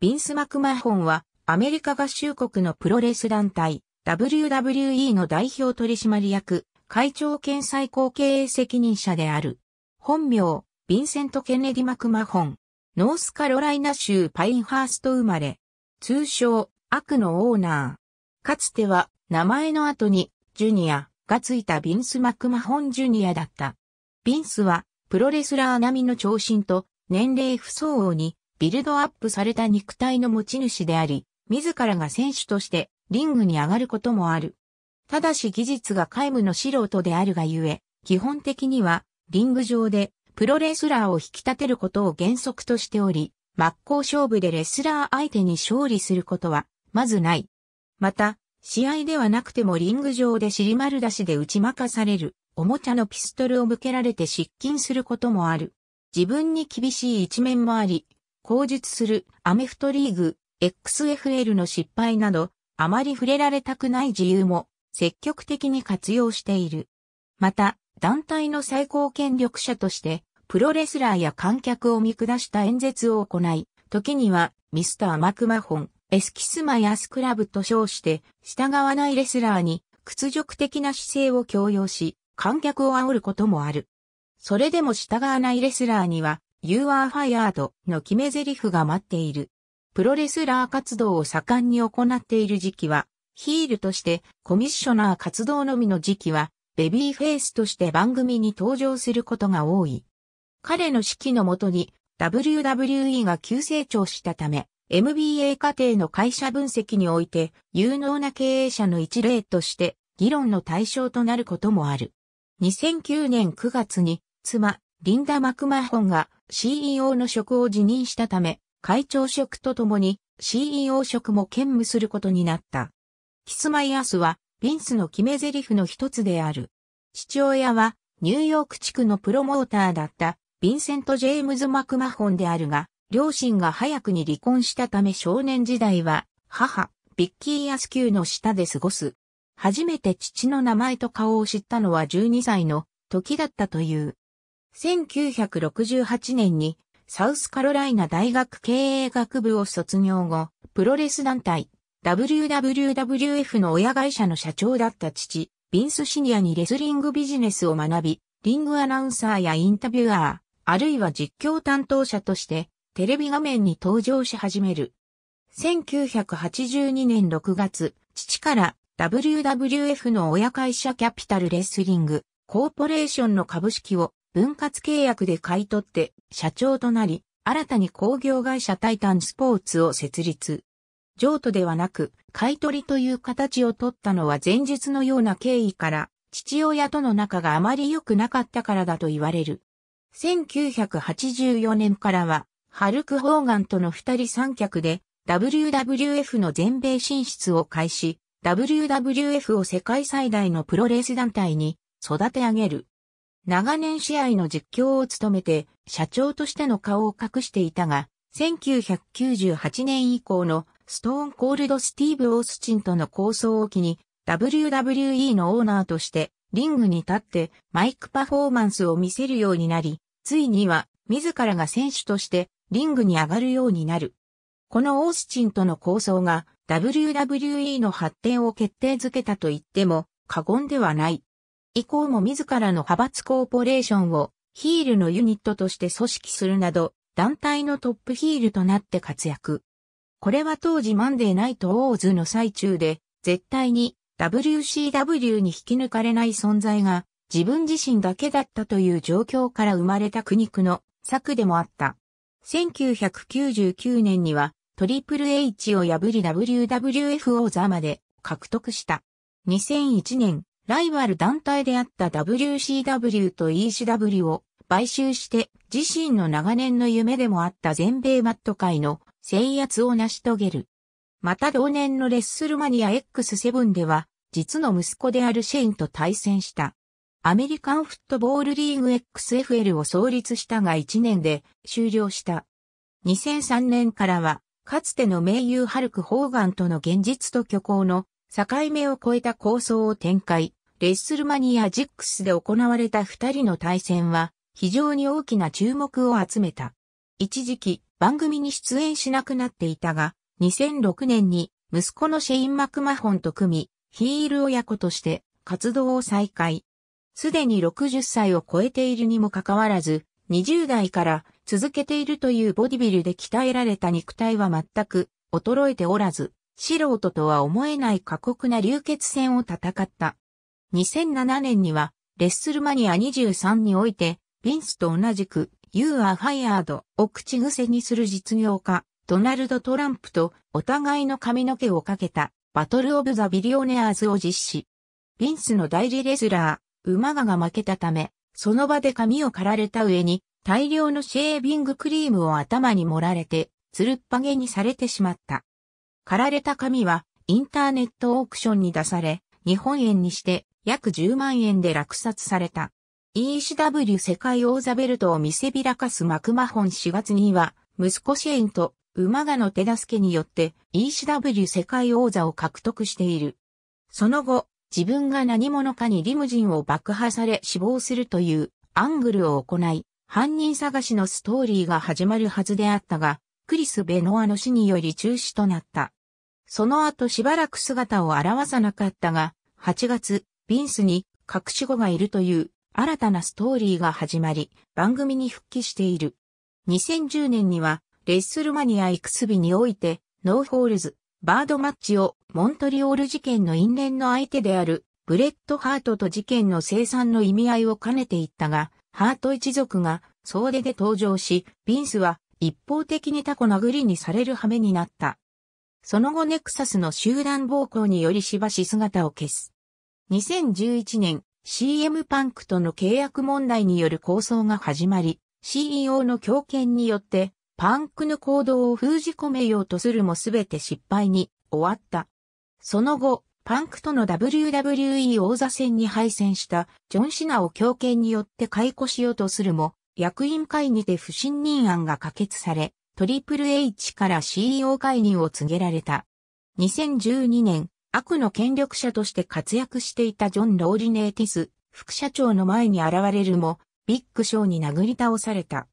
ビンス・マクマホンは、アメリカ合衆国のプロレス団体、WWE の代表取締役、会長兼最高経営責任者である。本名、ビンセント・ケネディ・マクマホン。ノースカロライナ州パインハースト生まれ。通称、悪のオーナー。かつては、名前の後に、ジュニアがついたビンス・マクマホン・ジュニアだった。ビンスは、プロレスラー並みの長身と、年齢不相応に、ビルドアップされた肉体の持ち主であり、自らが選手としてリングに上がることもある。ただし技術が皆無の素人であるがゆえ、基本的にはリング上でプロレスラーを引き立てることを原則としており、真っ向勝負でレスラー相手に勝利することはまずない。また、試合ではなくてもリング上で尻丸出しで打ち負かされる、おもちゃのピストルを向けられて失禁することもある。自分に厳しい一面もあり、口述するアメフトリーグ XFL の失敗など、あまり触れられたくない自由も積極的に活用している。また、団体の最高権力者として、プロレスラーや観客を見下した演説を行い、時にはミスター・マクマホン、エスキスマやスクラブと称して、従わないレスラーに屈辱的な姿勢を強要し、観客を煽ることもある。それでも従わないレスラーには、You are fired の決め台詞が待っている。プロレスラー活動を盛んに行っている時期は、ヒールとしてコミッショナー活動のみの時期は、ベビーフェイスとして番組に登場することが多い。彼の指揮のもとに WWE が急成長したため、MBA 課程の会社分析において有能な経営者の一例として議論の対象となることもある。2009年9月に妻リンダ・マクマホンが CEO の職を辞任したため、会長職とともに CEO 職も兼務することになった。キスマイアスは、ビンスの決め台詞の一つである。父親は、ニューヨーク地区のプロモーターだった、ヴィンセント・ジェームズ・マクマホンであるが、両親が早くに離婚したため少年時代は、母、ビッキー・アスキューの下で過ごす。初めて父の名前と顔を知ったのは12歳の時だったという。1968年にサウスカロライナ大学経営学部を卒業後、プロレス団体 WWWF の親会社の社長だった父、ビンスシニアにレスリングビジネスを学び、リングアナウンサーやインタビュアー、あるいは実況担当者としてテレビ画面に登場し始める。1982年6月、父から WWF の親会社キャピタルレスリングコーポレーションの株式を分割契約で買い取って社長となり、新たに工業会社タイタンスポーツを設立。譲渡ではなく、買い取りという形を取ったのは前述のような経緯から、父親との仲があまり良くなかったからだと言われる。1984年からは、ハルク・ホーガンとの二人三脚で、WWF の全米進出を開始、WWF を世界最大のプロレース団体に育て上げる。長年試合の実況を務めて、社長としての顔を隠していたが、1998年以降のストーンコールドスティーブ・オースチンとの構想を機に、WWE のオーナーとしてリングに立ってマイクパフォーマンスを見せるようになり、ついには自らが選手としてリングに上がるようになる。このオースチンとの構想が WWE の発展を決定づけたと言っても過言ではない。以降も自らの派閥コーポレーションをヒールのユニットとして組織するなど、団体のトップヒールとなって活躍。これは当時マンデーナイトオーズの最中で、絶対に WCW に引き抜かれない存在が自分自身だけだったという状況から生まれた苦肉の策でもあった。1999年にはトリプル H を破り WWF 王座まで獲得した。2001年ライバル団体であった WCW と ECW を買収して自身の長年の夢でもあった全米マット界の制圧を成し遂げる。また同年のレッスルマニア X7 では実の息子であるシェインと対戦した。アメリカンフットボールリーグ XFL を創立したが1年で終了した。2003年からは、かつての名優ハルク・ホーガンとの現実と虚構の境目を超えた構想を展開、レッスルマニアジックスで行われた二人の対戦は、非常に大きな注目を集めた。一時期、番組に出演しなくなっていたが、2006年に息子のシェイン・マクマホンと組み、ヒール親子として活動を再開。すでに60歳を超えているにもかかわらず、20代から続けているというボディビルで鍛えられた肉体は全く衰えておらず、素人とは思えない過酷な流血戦を戦った。2007年には、レッスルマニア23において、ィンスと同じく、You are fired を口癖にする実業家、ドナルド・トランプとお互いの髪の毛をかけたバトル・オブ・ザ・ビリオネアーズを実施。ィンスの代理レスラー、馬ガが負けたため、その場で髪を刈られた上に、大量のシェービングクリームを頭に盛られて、つるっぱげにされてしまった。刈られた髪は、インターネットオークションに出され、日本円にして約10万円で落札された。ECW 世界王座ベルトを見せびらかすマクマホン4月には、息子シェインと馬がの手助けによって ECW 世界王座を獲得している。その後、自分が何者かにリムジンを爆破され死亡するというアングルを行い、犯人探しのストーリーが始まるはずであったが、クリス・ベノアの死により中止となった。その後しばらく姿を現さなかったが、8月、ビンスに隠し子がいるという新たなストーリーが始まり、番組に復帰している。2010年には、レッスルマニアイクスビにおいて、ノーホールズ、バードマッチをモントリオール事件の因縁の相手である、ブレッドハートと事件の生産の意味合いを兼ねていったが、ハート一族が総出で登場し、ビンスは一方的にタコ殴りにされる羽目になった。その後ネクサスの集団暴行によりしばし姿を消す。2011年 CM パンクとの契約問題による構想が始まり、CEO の強権によってパンクの行動を封じ込めようとするもすべて失敗に終わった。その後、パンクとの WWE 王座戦に敗戦したジョン・シナを強権によって解雇しようとするも、役員会にて不信任案が可決され、トリプル H から CEO 解任を告げられた。2012年、悪の権力者として活躍していたジョン・ローリネーティス、副社長の前に現れるも、ビッグショーに殴り倒された。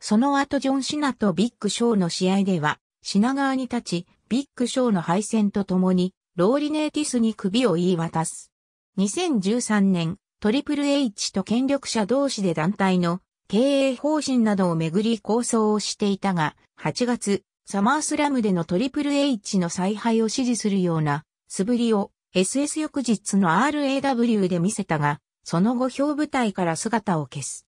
その後ジョン・シナとビッグショーの試合では、品川に立ち、ビッグショーの敗戦とともに、ローリネーティスに首を言い渡す。2013年、トリプル H と権力者同士で団体の経営方針などをめぐり構想をしていたが、8月、サマースラムでのトリプル H の再配を支持するような素振りを SS 翌日の RAW で見せたが、その後表舞台から姿を消す。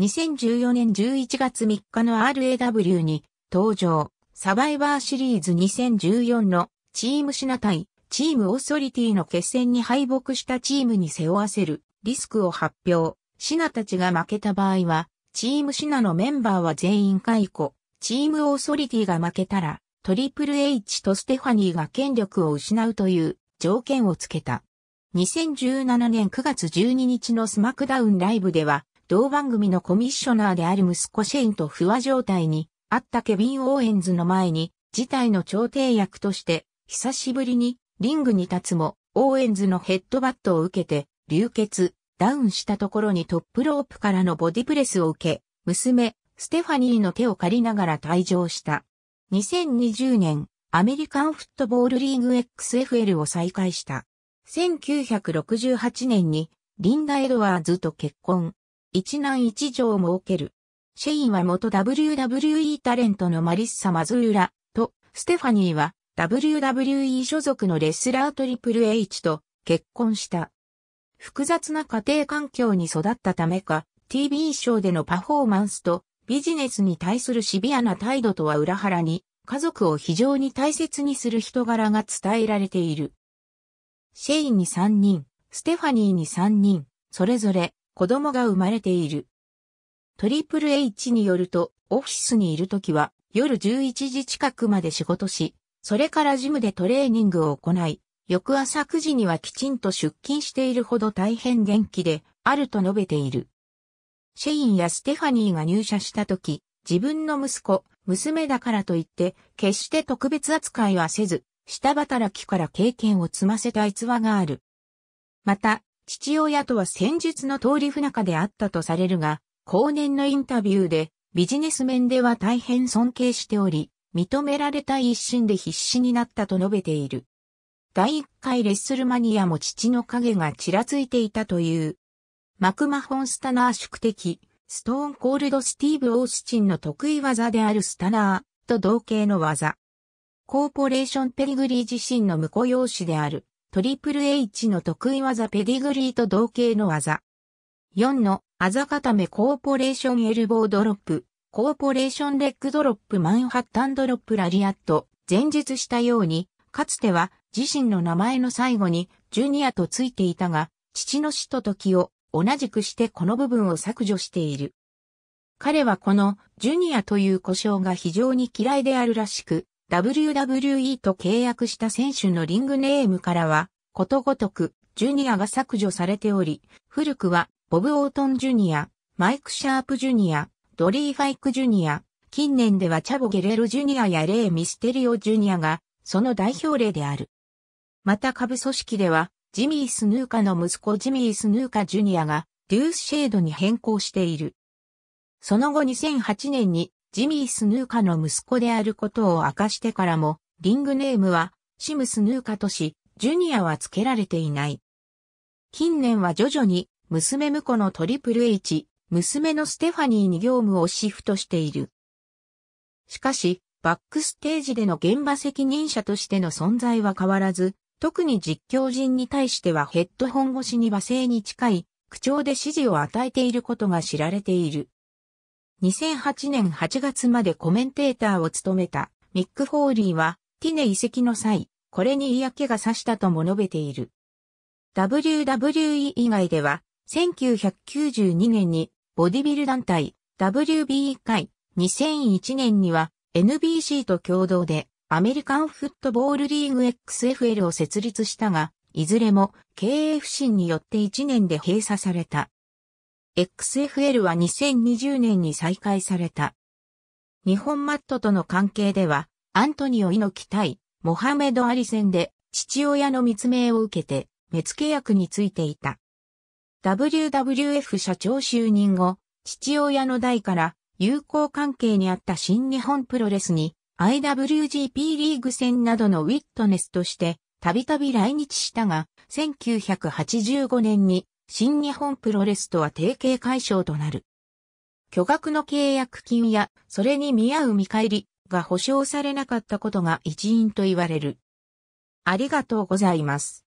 2014年11月3日の RAW に登場、サバイバーシリーズ2014のチームシナ対チームオーソリティの決戦に敗北したチームに背負わせるリスクを発表。シナたちが負けた場合は、チームシナのメンバーは全員解雇。チームオーソリティが負けたら、トリプル H とステファニーが権力を失うという条件をつけた。2017年9月12日のスマックダウンライブでは、同番組のコミッショナーである息子シェインと不和状態にあったケビン・オーエンズの前に、事態の調停役として、久しぶりにリングに立つも、オーエンズのヘッドバットを受けて、流血、ダウンしたところにトップロープからのボディプレスを受け、娘、ステファニーの手を借りながら退場した。2020年、アメリカンフットボールリーグ XFL を再開した。1968年に、リンダ・エドワーズと結婚。一男一女を設ける。シェインは元 WWE タレントのマリッサ・マズーラと、ステファニーは WWE 所属のレスラートリプル H と結婚した。複雑な家庭環境に育ったためか、TV ショーでのパフォーマンスとビジネスに対するシビアな態度とは裏腹に、家族を非常に大切にする人柄が伝えられている。シェインに3人、ステファニーに3人、それぞれ子供が生まれている。トリプル H によると、オフィスにいるときは夜11時近くまで仕事し、それからジムでトレーニングを行い、翌朝9時にはきちんと出勤しているほど大変元気であると述べている。シェインやステファニーが入社した時、自分の息子、娘だからといって、決して特別扱いはせず、下働きから経験を積ませた逸話がある。また、父親とは戦術の通り不仲であったとされるが、後年のインタビューで、ビジネス面では大変尊敬しており、認められたい一心で必死になったと述べている。第1回レッスルマニアも父の影がちらついていたという。マクマホン・スタナー宿敵、ストーン・コールド・スティーブ・オースチンの得意技であるスタナーと同型の技。コーポレーション・ペディグリー自身の婿養子である、トリプル H の得意技ペディグリーと同型の技。4の、あざ固めコーポレーションエルボードロップ、コーポレーションレッグドロップマンハッタンドロップラリアット、前述したように、かつては自身の名前の最後にジュニアとついていたが、父の死と時を同じくしてこの部分を削除している。彼はこのジュニアという故障が非常に嫌いであるらしく、WWE と契約した選手のリングネームからは、ことごとく、ジュニアが削除されており、古くは、ボブ・オートン・ジュニア、マイク・シャープ・ジュニア、ドリー・ファイク・ジュニア、近年ではチャボ・ゲレロ・ジュニアやレイ・ミステリオ・ジュニアが、その代表例である。また下部組織では、ジミー・スヌーカの息子ジミー・スヌーカ・ジュニアが、デュースシェードに変更している。その後2008年に、ジミー・スヌーカの息子であることを明かしてからも、リングネームは、シム・スヌーカとし、ジュニアは付けられていない。近年は徐々に、娘婿のトリプル H、娘のステファニーに業務をシフトしている。しかし、バックステージでの現場責任者としての存在は変わらず、特に実況人に対してはヘッドホン越しに和声に近い、口調で指示を与えていることが知られている。2008年8月までコメンテーターを務めたミック・フォーリーは、ティネ遺跡の際、これに嫌気がさしたとも述べている。WWE 以外では、1992年にボディビル団体 WBE 会、2001年には NBC と共同でアメリカンフットボールリーグ XFL を設立したが、いずれも経営不振によって1年で閉鎖された。XFL は2020年に再開された。日本マットとの関係では、アントニオ猪木対モハメド・アリ戦で父親の密命を受けて、目付役についていた。WWF 社長就任後、父親の代から友好関係にあった新日本プロレスに IWGP リーグ戦などのウィットネスとしてたびたび来日したが、1985年に新日本プロレスとは提携解消となる。巨額の契約金や、それに見合う見返りが保証されなかったことが一因と言われる。ありがとうございます。